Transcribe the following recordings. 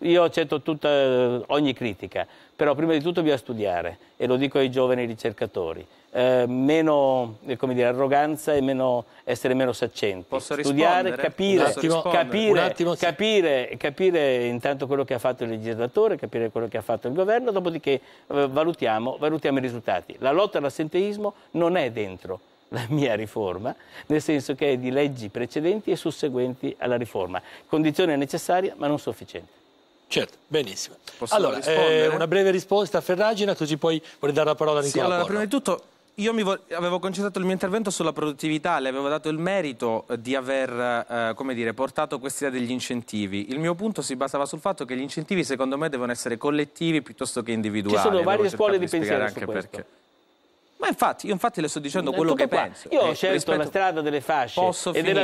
Io accetto tutta, eh, ogni critica, però prima di tutto bisogna studiare e lo dico ai giovani ricercatori. Eh, meno eh, dire, arroganza e meno, essere meno saccenti. Posso studiare, capire, un attimo, capire, un attimo, sì. capire, capire, intanto quello che ha fatto il legislatore, capire quello che ha fatto il governo, dopodiché eh, valutiamo, valutiamo i risultati. La lotta all'assenteismo non è dentro la mia riforma, nel senso che è di leggi precedenti e susseguenti alla riforma, condizione necessaria ma non sufficiente. Certo, benissimo. Possiamo allora, eh, una breve risposta a Ferragina, così poi vorrei dare la parola a Nicola. Sì, allora, Porno. prima di tutto io mi avevo concentrato il mio intervento sulla produttività, le avevo dato il merito eh, di aver eh, come dire, portato questa idea degli incentivi. Il mio punto si basava sul fatto che gli incentivi secondo me devono essere collettivi piuttosto che individuali. Ci sono varie scuole di pensiero anche su questo. perché. Ma infatti, io infatti le sto dicendo eh, quello che qua. penso. Io ho eh, scelto rispetto... la strada delle fasce e della,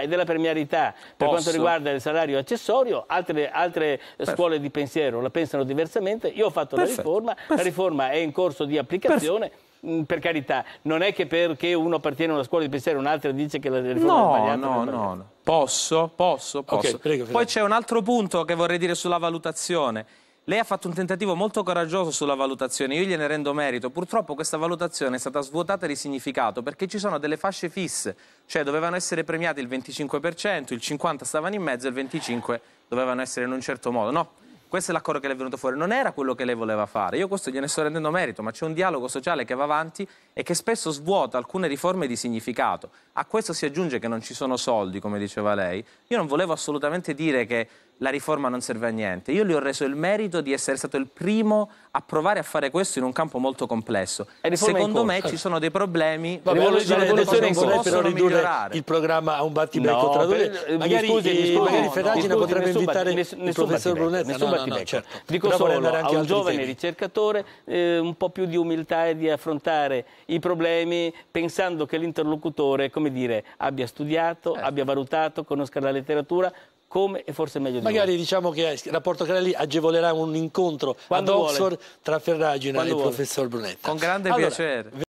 e della premiarità, Posso. per quanto riguarda il salario accessorio, altre, altre scuole di pensiero la pensano diversamente, io ho fatto Perfetto. la riforma, Perfetto. la riforma è in corso di applicazione. Perfetto mm, per carità, non è che perché uno appartiene a una scuola di pensiero e un'altra dice che la riforma no, è sbagliata. No, no, no. Posso, posso, posso. Okay, prego, Poi c'è un altro punto che vorrei dire sulla valutazione. Lei ha fatto un tentativo molto coraggioso sulla valutazione, io gliene rendo merito. Purtroppo questa valutazione è stata svuotata di significato perché ci sono delle fasce fisse, cioè dovevano essere premiati il 25%, il 50% stavano in mezzo e il 25% dovevano essere in un certo modo. No, questo è l'accordo che le è venuto fuori, non era quello che lei voleva fare. Io questo gliene sto rendendo merito, ma c'è un dialogo sociale che va avanti e che spesso svuota alcune riforme di significato. A questo si aggiunge che non ci sono soldi, come diceva lei. Io non volevo assolutamente dire che la riforma non serve a niente. Io gli ho reso il merito di essere stato il primo a provare a fare questo in un campo molto complesso. Secondo me ci sono dei problemi Vabbè, rivoluzione, rivoluzione diciamo in corso però ridurre il programma a un battibecco no, tra due. magari mi scusi, mi scusi, magari no, Ferragina no, potrebbe nessun invitare nessun, il professor Brunetti. Nessun no, battibecco. No, no, certo. Dico però solo a un giovane temi. ricercatore eh, un po' più di umiltà e di affrontare i problemi pensando che l'interlocutore, come dire, abbia studiato, eh. abbia valutato, conosca la letteratura, come e forse meglio di Magari voi. diciamo che il rapporto Carelli agevolerà un incontro Quando ad Oxford vuole. tra Ferragina Quando e il professor Brunetta. Con grande allora, piacere.